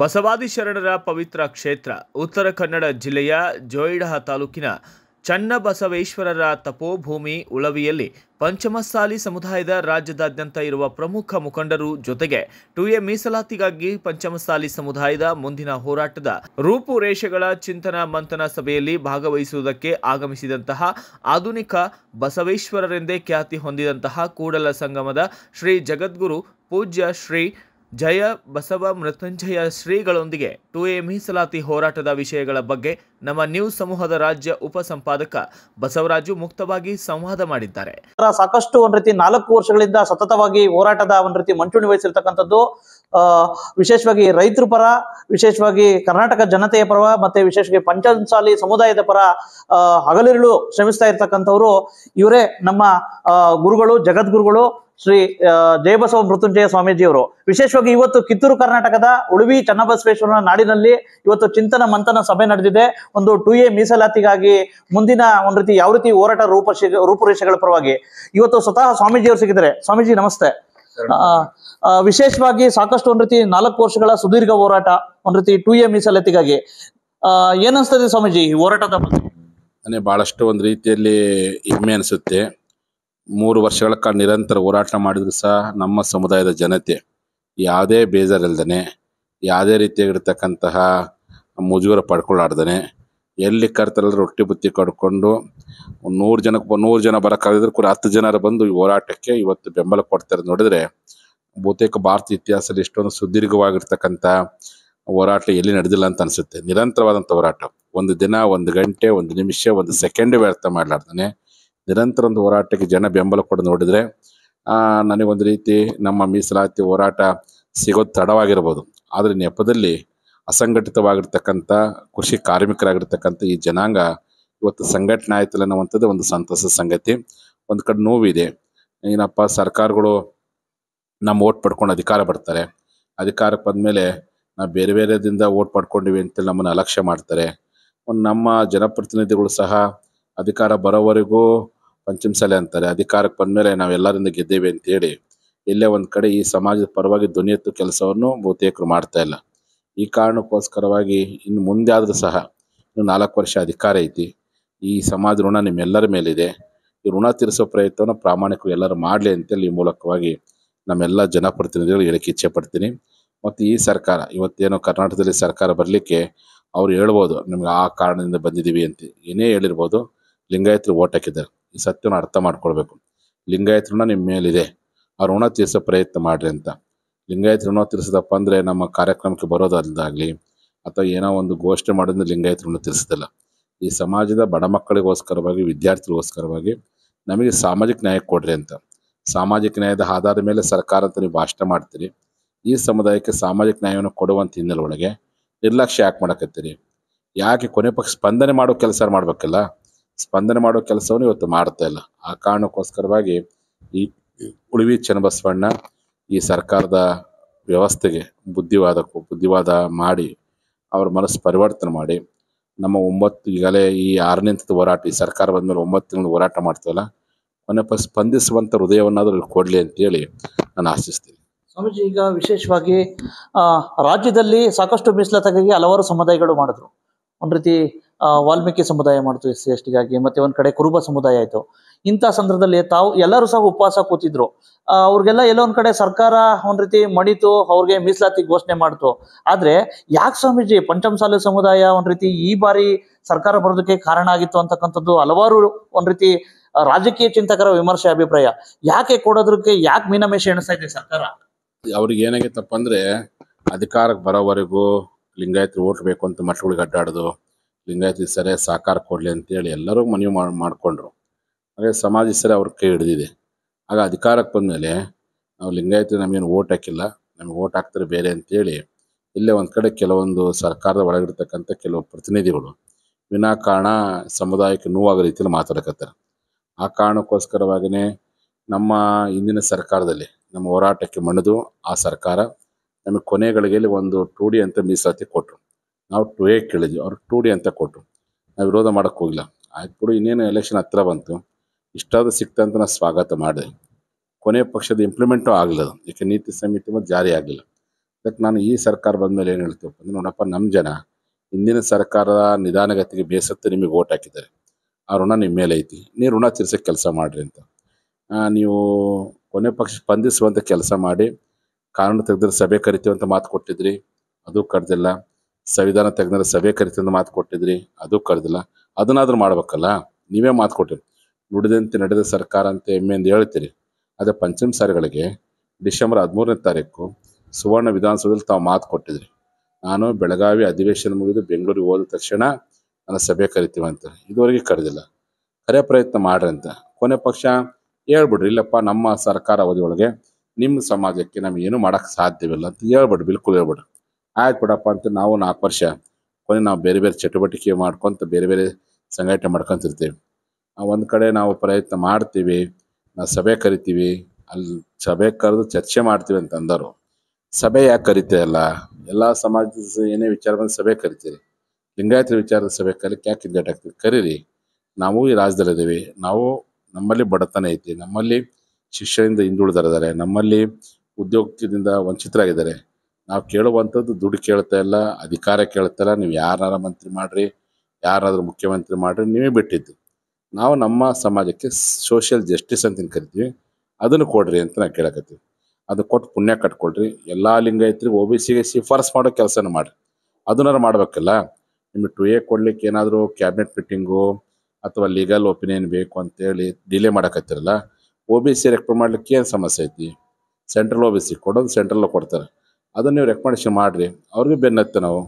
ಬಸವಾದಿ ಶರಣರ ಪವಿತ್ರ ಕ್ಷೇತ್ರ ಉತ್ತರ ಕನ್ನಡ ಜಿಲ್ಲೆಯ ಜೋಯಿಡಹ ತಾಲೂಕಿನ ಚನ್ನಬಸವೇಶ್ವರರ ತಪೋಭೂಮಿ ಉಳವಿಯಲ್ಲಿ ಪಂಚಮಸಾಲಿ ಸಮುದಾಯದ ರಾಜ್ಯದಾದ್ಯಂತ ಇರುವ ಪ್ರಮುಖ ಮುಖಂಡರು ಜೊತೆಗೆ ಟು ಎ ಮೀಸಲಾತಿಗಾಗಿ ಪಂಚಮಸಾಲಿ ಸಮುದಾಯದ ಮುಂದಿನ ಹೋರಾಟದ ರೂಪುರೇಷೆಗಳ ಚಿಂತನ ಮಂಥನ ಸಭೆಯಲ್ಲಿ ಭಾಗವಹಿಸುವುದಕ್ಕೆ ಆಗಮಿಸಿದಂತಹ ಆಧುನಿಕ ಬಸವೇಶ್ವರರೆಂದೇ ಖ್ಯಾತಿ ಹೊಂದಿದಂತಹ ಕೂಡಲ ಸಂಗಮದ ಶ್ರೀ ಜಗದ್ಗುರು ಪೂಜ್ಯ ಶ್ರೀ ಜಯ ಬಸವ ಮೃತ್ಯುಂಜಯ ಶ್ರೀಗಳೊಂದಿಗೆ ಟು ಎ ಮೀಸಲಾತಿ ಹೋರಾಟದ ವಿಷಯಗಳ ಬಗ್ಗೆ ನಮ್ಮ ನ್ಯೂಸ್ ಸಮೂಹದ ರಾಜ್ಯ ಉಪ ಸಂಪಾದಕ ಬಸವರಾಜು ಮುಕ್ತವಾಗಿ ಸಂವಾದ ಮಾಡಿದ್ದಾರೆ ಸಾಕಷ್ಟು ಒಂದ್ ರೀತಿ ನಾಲ್ಕು ವರ್ಷಗಳಿಂದ ಸತತವಾಗಿ ಹೋರಾಟದ ಒಂದ್ ರೀತಿ ಮಂಚೂಣಿ ವಹಿಸಿರ್ತಕ್ಕಂಥದ್ದು ವಿಶೇಷವಾಗಿ ರೈತರ ಪರ ವಿಶೇಷವಾಗಿ ಕರ್ನಾಟಕ ಜನತೆಯ ಪರ ಮತ್ತೆ ವಿಶೇಷವಾಗಿ ಪಂಚನ್ಸಾಲಿ ಸಮುದಾಯದ ಪರ ಹಗಲಿರುಳು ಶ್ರಮಿಸ್ತಾ ಇರ್ತಕ್ಕಂಥವ್ರು ಇವರೇ ನಮ್ಮ ಗುರುಗಳು ಜಗದ್ಗುರುಗಳು ಶ್ರೀ ಜಯಬಸವ ಮೃತ್ಯುಂಜಯ ಸ್ವಾಮೀಜಿಯವರು ವಿಶೇಷವಾಗಿ ಇವತ್ತು ಕಿತ್ತೂರು ಕರ್ನಾಟಕದ ಉಳುವಿ ಚನ್ನಬಸವೇಶ್ವರನ ನಾಡಿನಲ್ಲಿ ಇವತ್ತು ಚಿಂತನ ಮಂಥನ ಸಭೆ ನಡೆದಿದೆ ಒಂದು ಟು ಎ ಮೀಸಲಾತಿಗಾಗಿ ಮುಂದಿನ ಒಂದು ರೀತಿ ಯಾವ ರೀತಿ ಹೋರಾಟ ರೂಪ ರೂಪುರೇಷೆಗಳ ಪರವಾಗಿ ಇವತ್ತು ಸ್ವತಃ ಸ್ವಾಮೀಜಿಯವರು ಸಿಗಿದರೆ ಸ್ವಾಮೀಜಿ ನಮಸ್ತೆ ವಿಶೇಷವಾಗಿ ಸಾಕಷ್ಟು ಒಂದ್ ರೀತಿ ನಾಲ್ಕು ವರ್ಷಗಳ ಸುದೀರ್ಘ ಹೋರಾಟ ಒಂದ್ ರೀತಿ ಟು ಎ ಮೀಸಲಾತಿಗಾಗಿ e ಏನಿಸ್ತದೆ ಸ್ವಾಮೀಜಿ ಈ ಹೋರಾಟದ ಬಗ್ಗೆ ನನಗೆ ಬಹಳಷ್ಟು ಒಂದ್ ರೀತಿಯಲ್ಲಿ ಹೆಮ್ಮೆ ಅನಿಸುತ್ತೆ ಮೂರು ವರ್ಷಗಳ ಕಾಲ ನಿರಂತರ ಹೋರಾಟ ಮಾಡಿದ್ರು ಸಹ ನಮ್ಮ ಸಮುದಾಯದ ಜನತೆ ಯಾವುದೇ ಬೇಜಾರಿಲ್ದನೆ ಯಾವುದೇ ರೀತಿಯಾಗಿರ್ತಕ್ಕಂತಹ ಮುಜುಗರ ಪಡ್ಕೊಳ್ಳಾರ್ದನೆ ಎಲ್ಲಿ ಅಲ್ಲಿ ರೊಟ್ಟಿ ಬುತ್ತಿ ಕಡ್ಕೊಂಡು ನೂರು ಜನಕ್ಕೆ ನೂರು ಜನ ಬರೋಕ್ಕಾಗದಿದ್ರೆ ಕೂಡ ಹತ್ತು ಜನರು ಬಂದು ಈ ಹೋರಾಟಕ್ಕೆ ಇವತ್ತು ಬೆಂಬಲ ಕೊಡ್ತಾರೆ ನೋಡಿದ್ರೆ ಬಹುತೇಕ ಭಾರತ ಇತಿಹಾಸದಲ್ಲಿ ಇಷ್ಟೊಂದು ಸುದೀರ್ಘವಾಗಿರ್ತಕ್ಕಂಥ ಹೋರಾಟ ಎಲ್ಲಿ ನಡೆದಿಲ್ಲ ಅಂತ ಅನ್ಸುತ್ತೆ ನಿರಂತರವಾದಂಥ ಹೋರಾಟ ಒಂದು ದಿನ ಒಂದು ಗಂಟೆ ಒಂದು ನಿಮಿಷ ಒಂದು ಸೆಕೆಂಡ್ ವ್ಯರ್ಥ ಮಾಡಲಾರ್ದಾನೆ ನಿರಂತರ ಒಂದು ಹೋರಾಟಕ್ಕೆ ಜನ ಬೆಂಬಲ ನೋಡಿದ್ರೆ ನೋಡಿದ್ರೆ ನನಗೊಂದು ರೀತಿ ನಮ್ಮ ಮೀಸಲಾತಿ ಹೋರಾಟ ಸಿಗೋದು ತಡವಾಗಿರ್ಬೋದು ಆದರೆ ನೆಪದಲ್ಲಿ ಅಸಂಘಟಿತವಾಗಿರ್ತಕ್ಕಂಥ ಕೃಷಿ ಕಾರ್ಮಿಕರಾಗಿರ್ತಕ್ಕಂಥ ಈ ಜನಾಂಗ ಇವತ್ತು ಸಂಘಟನೆ ಆಯ್ತಲ್ಲ ಅನ್ನುವಂಥದ್ದು ಒಂದು ಸಂತಸದ ಸಂಗತಿ ಒಂದು ಕಡೆ ನೋವಿದೆ ಏನಪ್ಪ ಸರ್ಕಾರಗಳು ನಮ್ಮ ಓಟ್ ಪಡ್ಕೊಂಡು ಅಧಿಕಾರ ಬರ್ತಾರೆ ಅಧಿಕಾರಕ್ಕೆ ಬಂದಮೇಲೆ ನಾವು ಬೇರೆ ದಿಂದ ಓಟ್ ಪಡ್ಕೊಂಡಿವಿ ಅಂತೇಳಿ ನಮ್ಮನ್ನು ಅಲಕ್ಷ್ಯ ಮಾಡ್ತಾರೆ ಒಂದು ನಮ್ಮ ಜನಪ್ರತಿನಿಧಿಗಳು ಸಹ ಅಧಿಕಾರ ಬರೋವರೆಗೂ ಪಂಚಮಸಾಲೆ ಅಂತಾರೆ ಅಧಿಕಾರಕ್ಕೆ ಬಂದಮೇಲೆ ನಾವೆಲ್ಲರಿಂದ ಗೆದ್ದೇವೆ ಅಂತೇಳಿ ಇಲ್ಲೇ ಒಂದು ಕಡೆ ಈ ಸಮಾಜದ ಪರವಾಗಿ ಧ್ವನಿ ಎತ್ತು ಕೆಲಸವನ್ನು ಬಹುತೇಕರು ಮಾಡ್ತಾ ಇಲ್ಲ ಈ ಕಾರಣಕ್ಕೋಸ್ಕರವಾಗಿ ಇನ್ನು ಮುಂದೆ ಆದರೂ ಸಹ ಇನ್ನು ನಾಲ್ಕು ವರ್ಷ ಅಧಿಕಾರ ಐತಿ ಈ ಸಮಾಜ ಋಣ ನಿಮ್ಮೆಲ್ಲರ ಮೇಲಿದೆ ಈ ಋಣ ತೀರಿಸೋ ಪ್ರಯತ್ನವನ್ನು ಪ್ರಾಮಾಣಿಕವಾಗಿ ಎಲ್ಲರೂ ಮಾಡಲಿ ಅಂತೇಳಿ ಈ ಮೂಲಕವಾಗಿ ನಮ್ಮೆಲ್ಲ ಜನಪ್ರತಿನಿಧಿಗಳು ಹೇಳಕ್ಕೆ ಇಚ್ಛೆ ಪಡ್ತೀನಿ ಮತ್ತು ಈ ಸರ್ಕಾರ ಇವತ್ತೇನೋ ಕರ್ನಾಟಕದಲ್ಲಿ ಸರ್ಕಾರ ಬರಲಿಕ್ಕೆ ಅವ್ರು ಹೇಳ್ಬೋದು ನಿಮ್ಗೆ ಆ ಕಾರಣದಿಂದ ಬಂದಿದ್ದೀವಿ ಅಂತ ಏನೇ ಹೇಳಿರ್ಬೋದು ಲಿಂಗಾಯತರು ಓಟ್ ಹಾಕಿದ್ದಾರೆ ಈ ಸತ್ಯವನ್ನು ಅರ್ಥ ಮಾಡ್ಕೊಳ್ಬೇಕು ಲಿಂಗಾಯತರನ್ನ ನಿಮ್ಮ ಮೇಲಿದೆ ಆ ಋಣ ತೀರಿಸೋ ಪ್ರಯತ್ನ ಮಾಡಿರಿ ಅಂತ ಋಣ ತೀರಿಸಿದಪ್ಪ ಅಂದರೆ ನಮ್ಮ ಕಾರ್ಯಕ್ರಮಕ್ಕೆ ಬರೋದಲ್ದಾಗಲಿ ಅಥವಾ ಏನೋ ಒಂದು ಘೋಷಣೆ ಮಾಡೋದನ್ನ ಋಣ ತೀರಿಸಿದಲ್ಲ ಈ ಸಮಾಜದ ಬಡ ಮಕ್ಕಳಿಗೋಸ್ಕರವಾಗಿ ವಿದ್ಯಾರ್ಥಿಗಳಿಗೋಸ್ಕರವಾಗಿ ನಮಗೆ ಸಾಮಾಜಿಕ ನ್ಯಾಯ ಕೊಡ್ರಿ ಅಂತ ಸಾಮಾಜಿಕ ನ್ಯಾಯದ ಆಧಾರದ ಮೇಲೆ ಸರ್ಕಾರ ಅಂತ ನೀವು ಭಾಷಣ ಮಾಡ್ತೀರಿ ಈ ಸಮುದಾಯಕ್ಕೆ ಸಾಮಾಜಿಕ ನ್ಯಾಯವನ್ನು ಕೊಡುವಂಥ ಹಿನ್ನೆಲೆ ಒಳಗೆ ನಿರ್ಲಕ್ಷ್ಯ ಯಾಕೆ ಮಾಡಕತ್ತೀರಿ ಯಾಕೆ ಕೊನೆ ಪಕ್ಷ ಸ್ಪಂದನೆ ಮಾಡೋ ಕೆಲಸ ಮಾಡಬೇಕಲ್ಲ ಸ್ಪಂದನೆ ಮಾಡೋ ಕೆಲಸವನ್ನು ಇವತ್ತು ಮಾಡ್ತಾ ಇಲ್ಲ ಆ ಕಾರಣಕ್ಕೋಸ್ಕರವಾಗಿ ಈ ಉಳಿವಿ ಚನ್ನಬಸವಣ್ಣ ಈ ಸರ್ಕಾರದ ವ್ಯವಸ್ಥೆಗೆ ಬುದ್ಧಿವಾದಕ್ಕೂ ಬುದ್ಧಿವಾದ ಮಾಡಿ ಅವ್ರ ಮನಸ್ಸು ಪರಿವರ್ತನೆ ಮಾಡಿ ನಮ್ಮ ಒಂಬತ್ತು ಈಗಲೇ ಈ ಆರನೇ ಹೋರಾಟ ಈ ಸರ್ಕಾರ ಮೇಲೆ ಒಂಬತ್ತು ತಿಂಗಳು ಹೋರಾಟ ಮಾಡ್ತೀವಲ್ಲ ಮೊನ್ನೆ ಸ್ಪಂದಿಸುವಂಥ ಹೃದಯವನ್ನಾದರೂ ಕೊಡಲಿ ಅಂತೇಳಿ ನಾನು ಆಶಿಸ್ತೀನಿ ಸ್ವಾಮೀಜಿ ಈಗ ವಿಶೇಷವಾಗಿ ರಾಜ್ಯದಲ್ಲಿ ಸಾಕಷ್ಟು ಮೀಸಲಾತಿಗಾಗಿ ಹಲವಾರು ಸಮುದಾಯಗಳು ಮಾಡಿದ್ರು ಒಂದು ರೀತಿ ವಾಲ್ಮೀಕಿ ಸಮುದಾಯ ಮಾಡ್ತು ಎಸ್ ಸಿ ಎಸ್ಟಿಗಾಗಿ ಮತ್ತೆ ಒಂದು ಕಡೆ ಕುರುಬ ಸಮುದಾಯ ಆಯಿತು ಇಂಥ ಸಂದರ್ಭದಲ್ಲಿ ತಾವು ಎಲ್ಲರೂ ಸಹ ಉಪವಾಸ ಕೂತಿದ್ರು ಅವ್ರಿಗೆಲ್ಲ ಎಲ್ಲ ಒಂದ್ ಕಡೆ ಸರ್ಕಾರ ಒಂದ್ ರೀತಿ ಮಣಿತು ಅವ್ರಿಗೆ ಮೀಸಲಾತಿ ಘೋಷಣೆ ಮಾಡ್ತು ಆದ್ರೆ ಯಾಕೆ ಸ್ವಾಮೀಜಿ ಪಂಚಮಸಾಲಿ ಸಮುದಾಯ ಒಂದ್ ರೀತಿ ಈ ಬಾರಿ ಸರ್ಕಾರ ಬರೋದಕ್ಕೆ ಕಾರಣ ಆಗಿತ್ತು ಅಂತಕ್ಕಂಥದ್ದು ಹಲವಾರು ಒಂದ್ ರೀತಿ ರಾಜಕೀಯ ಚಿಂತಕರ ವಿಮರ್ಶೆ ಅಭಿಪ್ರಾಯ ಯಾಕೆ ಕೊಡೋದ್ರಕ್ಕೆ ಯಾಕೆ ಮೀನಮೇಷ ಎಣಿಸ್ತಾ ಇದೆ ಸರ್ಕಾರ ಅವ್ರಿಗೆ ಏನಾಗೈತಪ್ಪ ಅಂದ್ರೆ ಅಧಿಕಾರಕ್ಕೆ ಬರೋವರೆಗೂ ಲಿಂಗಾಯತ್ರಿ ಓಟ್ಬೇಕು ಅಂತ ಮಠಗಳಿಗೆ ಅಡ್ಡಾಡೋದು ಲಿಂಗಾಯತ್ರಿ ಸರಿ ಸಾಕಾರ ಕೊಡ್ಲಿ ಅಂತೇಳಿ ಎಲ್ಲರೂ ಮನವಿ ಮಾಡ್ಕೊಂಡ್ರು ಹಾಗೆ ಸಮಾಜ ಸರಿ ಅವ್ರ ಕೈ ಹಿಡಿದಿದೆ ಆಗ ಅಧಿಕಾರಕ್ಕೆ ಮೇಲೆ ನಾವು ಲಿಂಗಾಯತ ನಮಗೇನು ಓಟ್ ಹಾಕಿಲ್ಲ ನಮಗೆ ಓಟ್ ಹಾಕ್ತಾರೆ ಬೇರೆ ಅಂತೇಳಿ ಇಲ್ಲೇ ಒಂದು ಕಡೆ ಕೆಲವೊಂದು ಸರ್ಕಾರದ ಒಳಗಿರ್ತಕ್ಕಂಥ ಕೆಲವು ಪ್ರತಿನಿಧಿಗಳು ವಿನಾಕಾರಣ ಸಮುದಾಯಕ್ಕೆ ನೋವಾಗೋ ರೀತಿಯಲ್ಲಿ ಮಾತಾಡಕತ್ತಾರೆ ಆ ಕಾರಣಕ್ಕೋಸ್ಕರವಾಗಿಯೇ ನಮ್ಮ ಹಿಂದಿನ ಸರ್ಕಾರದಲ್ಲಿ ನಮ್ಮ ಹೋರಾಟಕ್ಕೆ ಮಣಿದು ಆ ಸರ್ಕಾರ ನಮಗೆ ಕೊನೆಗಳಿಗೆಯಲ್ಲಿ ಒಂದು ಟು ಡಿ ಅಂತ ಮೀಸಲಾತಿ ಕೊಟ್ಟರು ನಾವು ಟು ಎ ಕೇಳಿದ್ವಿ ಅವ್ರು ಟು ಡಿ ಅಂತ ಕೊಟ್ಟರು ನಾವು ವಿರೋಧ ಮಾಡೋಕ್ಕೋಗಿಲ್ಲ ಹೋಗಿಲ್ಲ ಆಯ್ತು ಬಿಡು ಇನ್ನೇನು ಎಲೆಕ್ಷನ್ ಹತ್ತಿರ ಬಂತು ಸಿಕ್ತ ಅಂತ ನಾನು ಸ್ವಾಗತ ಮಾಡಿದೆ ಕೊನೆ ಪಕ್ಷದ ಇಂಪ್ಲಿಮೆಂಟು ಆಗಲಿಲ್ಲ ಯಾಕೆ ನೀತಿ ಸಮಿತಿ ಮತ್ತು ಜಾರಿ ಆಗಲಿಲ್ಲ ಅದಕ್ಕೆ ನಾನು ಈ ಸರ್ಕಾರ ಬಂದ ಮೇಲೆ ಏನು ಹೇಳ್ತೇವೆ ಅಂದರೆ ನೋಡಪ್ಪ ನಮ್ಮ ಜನ ಹಿಂದಿನ ಸರ್ಕಾರದ ನಿಧಾನಗತಿಗೆ ಬೇಸತ್ತು ನಿಮಗೆ ಓಟ್ ಹಾಕಿದ್ದಾರೆ ಆ ಋಣ ನಿಮ್ಮ ಮೇಲೆ ಐತಿ ನೀವು ಋಣ ತೀರ್ಸೋಕೆ ಕೆಲಸ ಮಾಡಿರಿ ಅಂತ ನೀವು ಕೊನೆ ಪಕ್ಷ ಸ್ಪಂದಿಸುವಂಥ ಕೆಲಸ ಮಾಡಿ ಕಾನೂನು ತೆಗೆದ್ರೆ ಸಭೆ ಕರಿತೀವಿ ಅಂತ ಮಾತು ಕೊಟ್ಟಿದ್ರಿ ಅದು ಕರೆದಿಲ್ಲ ಸಂವಿಧಾನ ತೆಗೆದ್ರೆ ಸಭೆ ಕರಿತೀವಿ ಅಂತ ಮಾತು ಕೊಟ್ಟಿದ್ರಿ ಅದು ಕರೆದಿಲ್ಲ ಅದನ್ನಾದರೂ ಮಾಡ್ಬೇಕಲ್ಲ ನೀವೇ ಮಾತು ಕೊಟ್ಟಿರಿ ನುಡಿದಂತೆ ನಡೆದ ಸರ್ಕಾರ ಅಂತ ಹೆಮ್ಮೆ ಎಂದು ಹೇಳ್ತೀರಿ ಆದರೆ ಪಂಚಮ ಸಾರಿಗಳಿಗೆ ಡಿಸೆಂಬರ್ ಹದಿಮೂರನೇ ತಾರೀಕು ಸುವರ್ಣ ವಿಧಾನಸೌಧದಲ್ಲಿ ತಾವು ಮಾತು ಕೊಟ್ಟಿದ್ರಿ ನಾನು ಬೆಳಗಾವಿ ಅಧಿವೇಶನ ಮುಗಿದು ಬೆಂಗಳೂರಿಗೆ ಹೋದ ತಕ್ಷಣ ನನ್ನ ಸಭೆ ಕರಿತೀವಿ ಅಂತ ಇದುವರೆಗೆ ಕರೆದಿಲ್ಲ ಕರೆ ಪ್ರಯತ್ನ ಮಾಡ್ರಿ ಅಂತ ಕೊನೆ ಪಕ್ಷ ಹೇಳ್ಬಿಡ್ರಿ ಇಲ್ಲಪ್ಪ ನಮ್ಮ ಸರ್ಕಾರ ಅವಧಿಯೊಳಗೆ ನಿಮ್ಮ ಸಮಾಜಕ್ಕೆ ನಮ್ಗೆ ಏನು ಮಾಡೋಕ್ಕೆ ಸಾಧ್ಯವಿಲ್ಲ ಅಂತ ಹೇಳ್ಬಿಡ್ರಿ ಬಿಲ್ಕುಲ್ ಹೇಳ್ಬಿಡ್ರಿ ಆಯ್ತು ಬಿಡಪ್ಪ ಅಂತ ನಾವು ನಾಲ್ಕು ವರ್ಷ ಕೊನೆ ನಾವು ಬೇರೆ ಬೇರೆ ಚಟುವಟಿಕೆ ಮಾಡ್ಕೊತ ಬೇರೆ ಬೇರೆ ಸಂಘಟನೆ ಮಾಡ್ಕೊತಿರ್ತೀವಿ ಒಂದು ಕಡೆ ನಾವು ಪ್ರಯತ್ನ ಮಾಡ್ತೀವಿ ನಾವು ಸಭೆ ಕರಿತೀವಿ ಅಲ್ಲಿ ಸಭೆ ಕರೆದು ಚರ್ಚೆ ಮಾಡ್ತೀವಿ ಅಂತ ಅಂದರು ಸಭೆ ಯಾಕೆ ಕರಿತಾ ಇಲ್ಲ ಎಲ್ಲ ಸಮಾಜದ ಏನೇ ವಿಚಾರ ಬಂದು ಸಭೆ ಕರಿತೀರಿ ಲಿಂಗಾಯತ ವಿಚಾರದ ಸಭೆ ಕರೀಕೆ ಯಾಕೆ ಹಿಂದೆ ಆಗ್ತೀವಿ ಕರೀರಿ ನಾವು ಈ ಇದ್ದೀವಿ ನಾವು ನಮ್ಮಲ್ಲಿ ಬಡತನ ಐತಿ ನಮ್ಮಲ್ಲಿ ಶಿಕ್ಷಣದಿಂದ ಹಿಂದುಳಿದಿದ್ದಾರೆ ನಮ್ಮಲ್ಲಿ ಉದ್ಯೋಗದಿಂದ ವಂಚಿತರಾಗಿದ್ದಾರೆ ನಾವು ಕೇಳುವಂಥದ್ದು ದುಡ್ಡು ಕೇಳ್ತಾ ಇಲ್ಲ ಅಧಿಕಾರ ಕೇಳ್ತಾ ಇಲ್ಲ ನೀವು ಯಾರನ್ನಾರ ಮಂತ್ರಿ ಮಾಡಿರಿ ಯಾರಾದರೂ ಮುಖ್ಯಮಂತ್ರಿ ಮಾಡಿರಿ ನೀವೇ ಬಿಟ್ಟಿದ್ದು ನಾವು ನಮ್ಮ ಸಮಾಜಕ್ಕೆ ಸೋಷಿಯಲ್ ಜಸ್ಟಿಸ್ ಅಂತ ಕರಿತೀವಿ ಅದನ್ನು ಕೊಡ್ರಿ ಅಂತ ನಾವು ಕೇಳಕತ್ತೀವಿ ಅದು ಕೊಟ್ಟು ಪುಣ್ಯ ಕಟ್ಕೊಳ್ರಿ ಎಲ್ಲ ಐತ್ರಿ ಒ ಬಿ ಸಿಗೆ ಶಿಫಾರಸ್ ಮಾಡೋ ಕೆಲಸನ ಮಾಡಿರಿ ಅದನ್ನಾರು ಮಾಡಬೇಕಲ್ಲ ನಿಮಗೆ ಟು ಎ ಕೊಡ್ಲಿಕ್ಕೆ ಏನಾದರೂ ಕ್ಯಾಬಿನೆಟ್ ಮೀಟಿಂಗು ಅಥವಾ ಲೀಗಲ್ ಒಪಿನಿಯನ್ ಬೇಕು ಅಂತೇಳಿ ಡಿಲೇ ಮಾಡೋಕತ್ತಿರಲ್ಲ ಓ ಬಿ ಸಿ ರೆಕಮೆಂಡ್ ಮಾಡ್ಲಿಕ್ಕೆ ಏನು ಸಮಸ್ಯೆ ಐತಿ ಸೆಂಟ್ರಲ್ ಓ ಬಿ ಸಿ ಕೊಡೋದು ಸೆಂಟ್ರಲ್ಲೂ ಕೊಡ್ತಾರೆ ಅದನ್ನು ನೀವು ರೆಕಮೆಂಡೇಶನ್ ಮಾಡಿರಿ ಅವ್ರಿಗೂ ಬೆನ್ನತ್ತೆ ನಾವು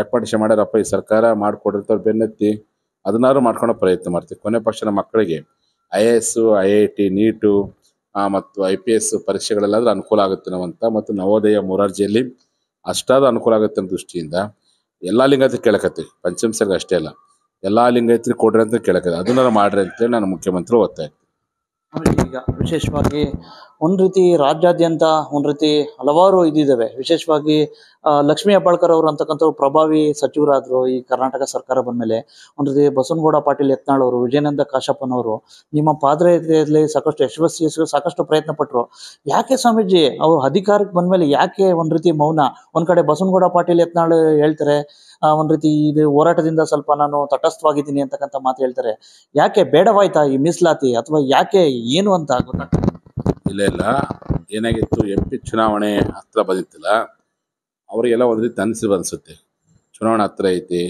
ರೆಕಮೆಂಡೇಶನ್ ಮಾಡ್ಯಾರಪ್ಪ ಈ ಸರ್ಕಾರ ಮಾಡಿಕೊಡಿರ್ತಾರೆ ಬೆನ್ನತ್ತಿ ಅದನ್ನಾದ್ರೂ ಮಾಡ್ಕೊಳ್ಳೋ ಪ್ರಯತ್ನ ಮಾಡ್ತೀವಿ ಕೊನೆ ಪಕ್ಷ ನಮ್ಮ ಮಕ್ಕಳಿಗೆ I A S I I T NEET ಮತ್ತು ಐ ಪಿ ಎಸ್ ಪರೀಕ್ಷೆಗಳೆಲ್ಲಾದ್ರೂ ಅನುಕೂಲ ಆಗುತ್ತೆ ಅನ್ನುವಂಥ ಮತ್ತು ನವೋದಯ ಮೊರಾರ್ಜಿಯಲ್ಲಿ ಅಷ್ಟಾದ ಅನುಕೂಲ ಆಗುತ್ತೆ ಅನ್ನೋ ದೃಷ್ಟಿಯಿಂದ ಎಲ್ಲ ಲಿಂಗಾಯತ್ರಿ ಕೇಳಕತ್ತೀವಿ ಪಂಚಮಸರ್ಗ ಅಷ್ಟೇ ಅಲ್ಲ ಎಲ್ಲ ಲಿಂಗಾಯತ್ರಿ ಕೊಡ್ರಿ ಅಂತ ಕೇಳಕತ್ತೆ ಅದನ್ನ ಮಾಡ್ರಿ ಅಂತೇಳಿ ನಾನು ಮುಖ್ಯಮಂತ್ರಿ ಒತ್ತಾಯ ಈಗ ವಿಶೇಷವಾಗಿ ಒಂದು ರೀತಿ ರಾಜ್ಯಾದ್ಯಂತ ಒಂದು ರೀತಿ ಹಲವಾರು ಇದಿದ್ದಾವೆ ವಿಶೇಷವಾಗಿ ಲಕ್ಷ್ಮೀ ಹೆಬ್ಬಾಳ್ಕರ್ ಅವರು ಅಂತಕ್ಕಂಥವ್ರು ಪ್ರಭಾವಿ ಸಚಿವರಾದ್ರು ಈ ಕರ್ನಾಟಕ ಸರ್ಕಾರ ಬಂದ್ಮೇಲೆ ಒಂದ್ ರೀತಿ ಬಸವನಗೌಡ ಪಾಟೀಲ್ ಯತ್ನಾಳ್ ಅವರು ವಿಜಯನಂದ ಕಾಶಪ್ಪನವರು ನಿಮ್ಮ ಪಾದ್ರೆಯಲ್ಲಿ ಸಾಕಷ್ಟು ಯಶಸ್ವಿ ಸಾಕಷ್ಟು ಪ್ರಯತ್ನ ಪಟ್ಟರು ಯಾಕೆ ಸ್ವಾಮೀಜಿ ಅವರು ಅಧಿಕಾರಕ್ಕೆ ಬಂದ್ಮೇಲೆ ಯಾಕೆ ಒಂದ್ ರೀತಿ ಮೌನ ಒಂದ್ ಕಡೆ ಬಸವನಗೌಡ ಪಾಟೀಲ್ ಯತ್ನಾಳ್ ಹೇಳ್ತಾರೆ ಒಂದ್ ರೀತಿ ಇದು ಹೋರಾಟದಿಂದ ಸ್ವಲ್ಪ ನಾನು ತಟಸ್ಥವಾಗಿದ್ದೀನಿ ಅಂತಕ್ಕಂಥ ಮಾತು ಹೇಳ್ತಾರೆ ಯಾಕೆ ಬೇಡವಾಯ್ತಾ ಈ ಮೀಸಲಾತಿ ಅಥವಾ ಯಾಕೆ ಏನು ಅಂತ ಆಗುತ್ತೆ ಇಲ್ಲ ಇಲ್ಲ ಏನಾಗಿತ್ತು ಎಂ ಪಿ ಚುನಾವಣೆ ಹತ್ರ ಬಂದಿತ್ತಿಲ್ಲ ಅವರಿಗೆಲ್ಲ ಒಂದು ರೀತಿ ಅನಿಸಿ ಅನಿಸುತ್ತೆ ಚುನಾವಣೆ ಹತ್ರ ಐತಿ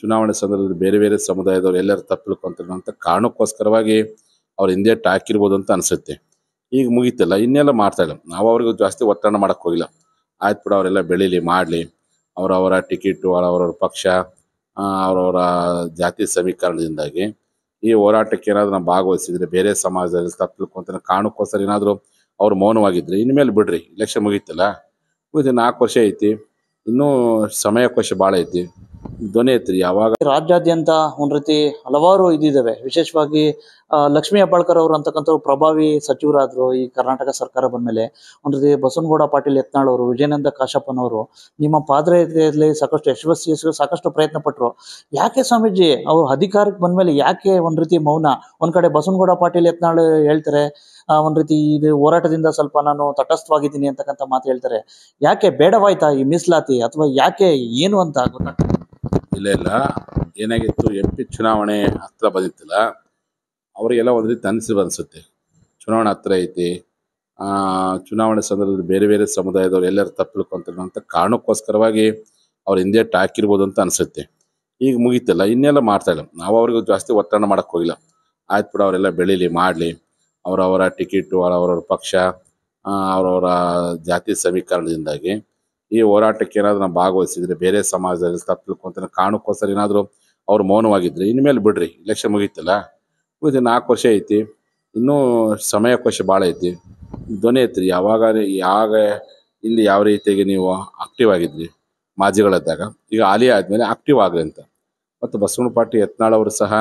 ಚುನಾವಣೆ ಸಂದರ್ಭದಲ್ಲಿ ಬೇರೆ ಬೇರೆ ಸಮುದಾಯದವ್ರು ಎಲ್ಲರೂ ತಪ್ಪಿಳ್ಕೊಂತಾರೆ ಅಂತ ಕಾರಣಕ್ಕೋಸ್ಕರವಾಗಿ ಅವ್ರು ಹಿಂದೆ ಟಾಕಿರ್ಬೋದು ಅಂತ ಅನಿಸುತ್ತೆ ಈಗ ಮುಗೀತಲ್ಲ ಇನ್ನೆಲ್ಲ ಮಾಡ್ತಾ ಇಲ್ಲ ನಾವು ಅವ್ರಿಗೂ ಜಾಸ್ತಿ ಒತ್ತಡ ಮಾಡಕ್ಕೆ ಹೋಗಿಲ್ಲ ಆಯ್ತು ಬಿಡ ಅವರೆಲ್ಲ ಬೆಳೀಲಿ ಮಾಡಲಿ ಅವರವರ ಟಿಕೆಟು ಅವರವರ ಪಕ್ಷ ಅವರವರ ಜಾತಿ ಸಮೀಕರಣದಿಂದಾಗಿ ಈ ಹೋರಾಟಕ್ಕೆ ಏನಾದರೂ ನಾವು ಭಾಗವಹಿಸಿದ್ರೆ ಬೇರೆ ಸಮಾಜದಲ್ಲಿ ತಪ್ಪಿಳ್ಕೊಂತ ಕಾರಣಕ್ಕೋಸ್ಕರ ಏನಾದರೂ ಅವ್ರು ಮೌನವಾಗಿದ್ದರೆ ಇನ್ಮೇಲೆ ಬಿಡ್ರಿ ಇಲೆಕ್ಷನ್ ಮುಗೀತಲ್ಲ ಇದು ನಾಲ್ಕು ವರ್ಷ ಐತಿ ಇನ್ನೂ ಕೋಶ ಭಾಳ ಐತಿ ಧ್ವನಿ ಯಾವಾಗ ರಾಜ್ಯಾದ್ಯಂತ ಒಂದ್ ರೀತಿ ಹಲವಾರು ಇದಿದ್ದಾವೆ ವಿಶೇಷವಾಗಿ ಲಕ್ಷ್ಮೀ ಅಬ್ಬಾಳ್ಕರ್ ಅವರು ಅಂತಕ್ಕಂಥ ಪ್ರಭಾವಿ ಸಚಿವರಾದ್ರು ಈ ಕರ್ನಾಟಕ ಸರ್ಕಾರ ಬಂದ್ಮೇಲೆ ಒಂದು ರೀತಿ ಬಸವನಗೌಡ ಪಾಟೀಲ್ ಯತ್ನಾಳ್ ಅವರು ವಿಜಯನಂದ ಕಾಶಪ್ಪನವರು ನಿಮ್ಮ ಪಾದ್ರೆಯಲ್ಲಿ ಸಾಕಷ್ಟು ಯಶಸ್ವಿ ಸಾಕಷ್ಟು ಪ್ರಯತ್ನ ಪಟ್ಟರು ಯಾಕೆ ಸ್ವಾಮೀಜಿ ಅವರು ಅಧಿಕಾರಕ್ಕೆ ಬಂದ್ಮೇಲೆ ಯಾಕೆ ಒಂದ್ ರೀತಿ ಮೌನ ಒಂದ್ ಕಡೆ ಬಸವನಗೌಡ ಪಾಟೀಲ್ ಯತ್ನಾಳ್ ಹೇಳ್ತಾರೆ ಒಂದ್ ರೀತಿ ಇದು ಹೋರಾಟದಿಂದ ಸ್ವಲ್ಪ ನಾನು ತಟಸ್ಥವಾಗಿದ್ದೀನಿ ಅಂತಕ್ಕಂಥ ಮಾತು ಹೇಳ್ತಾರೆ ಯಾಕೆ ಬೇಡವಾಯ್ತಾ ಈ ಮೀಸಲಾತಿ ಅಥವಾ ಯಾಕೆ ಏನು ಅಂತ ಗೊತ್ತಾಗ್ತದೆ ಗೊತ್ತಿಲ್ಲ ಇಲ್ಲ ಏನಾಗಿತ್ತು ಎಂ ಪಿ ಚುನಾವಣೆ ಹತ್ರ ಬಂದಿತ್ತಿಲ್ಲ ಅವರಿಗೆಲ್ಲ ಒಂದು ರೀತಿ ಅನಿಸಿ ಅನಿಸುತ್ತೆ ಚುನಾವಣೆ ಹತ್ರ ಐತಿ ಚುನಾವಣೆ ಸಂದರ್ಭದಲ್ಲಿ ಬೇರೆ ಬೇರೆ ಸಮುದಾಯದವ್ರು ಎಲ್ಲರೂ ತಪ್ಪಿಳ್ಕೊಂತಾರೆ ಅಂತ ಕಾರಣಕ್ಕೋಸ್ಕರವಾಗಿ ಅವ್ರು ಹಿಂದೆ ಟಾಕಿರ್ಬೋದು ಅಂತ ಅನಿಸುತ್ತೆ ಈಗ ಮುಗೀತಲ್ಲ ಇನ್ನೆಲ್ಲ ಮಾಡ್ತಾಯಿಲ್ಲ ನಾವು ಅವ್ರಿಗೂ ಜಾಸ್ತಿ ಒತ್ತಡ ಮಾಡಕ್ಕೆ ಹೋಗಿಲ್ಲ ಆಯ್ತು ಬಿಡ ಅವರೆಲ್ಲ ಬೆಳೀಲಿ ಮಾಡಲಿ ಅವರವರ ಟಿಕೆಟು ಅವರವರ ಪಕ್ಷ ಅವರವರ ಜಾತಿ ಸಮೀಕರಣದಿಂದಾಗಿ ಈ ಹೋರಾಟಕ್ಕೆ ಏನಾದರೂ ನಾವು ಭಾಗವಹಿಸಿದ್ರೆ ಬೇರೆ ಸಮಾಜದಲ್ಲಿ ತಪ್ಪಲಿಕ್ಕೊಂತ ಕಾರಣಕ್ಕೋಸ್ಕರ ಏನಾದರೂ ಅವ್ರು ಮೌನವಾಗಿದ್ರೆ ಇನ್ಮೇಲೆ ಬಿಡ್ರಿ ಇಲೆಕ್ಷನ್ ಮುಗೀತಲ್ಲ ಇದು ನಾಲ್ಕು ವರ್ಷ ಐತಿ ಇನ್ನೂ ಸಮಯಕ್ಕೋಶ ಭಾಳ ಐತಿ ಧ್ವನಿ ಐತ್ರಿ ಯಾವಾಗ ಯಾವಾಗ ಇಲ್ಲಿ ಯಾವ ರೀತಿಯಾಗಿ ನೀವು ಆಕ್ಟಿವ್ ಆಗಿದ್ರಿ ಮಾಜಿಗಳದ್ದಾಗ ಈಗ ಆಲಿ ಆದಮೇಲೆ ಆಕ್ಟಿವ್ ಆಗಲಿ ಅಂತ ಮತ್ತು ಬಸವಣ್ಣ ಪಾಟಿ ಯತ್ನಾಳ್ ಅವರು ಸಹ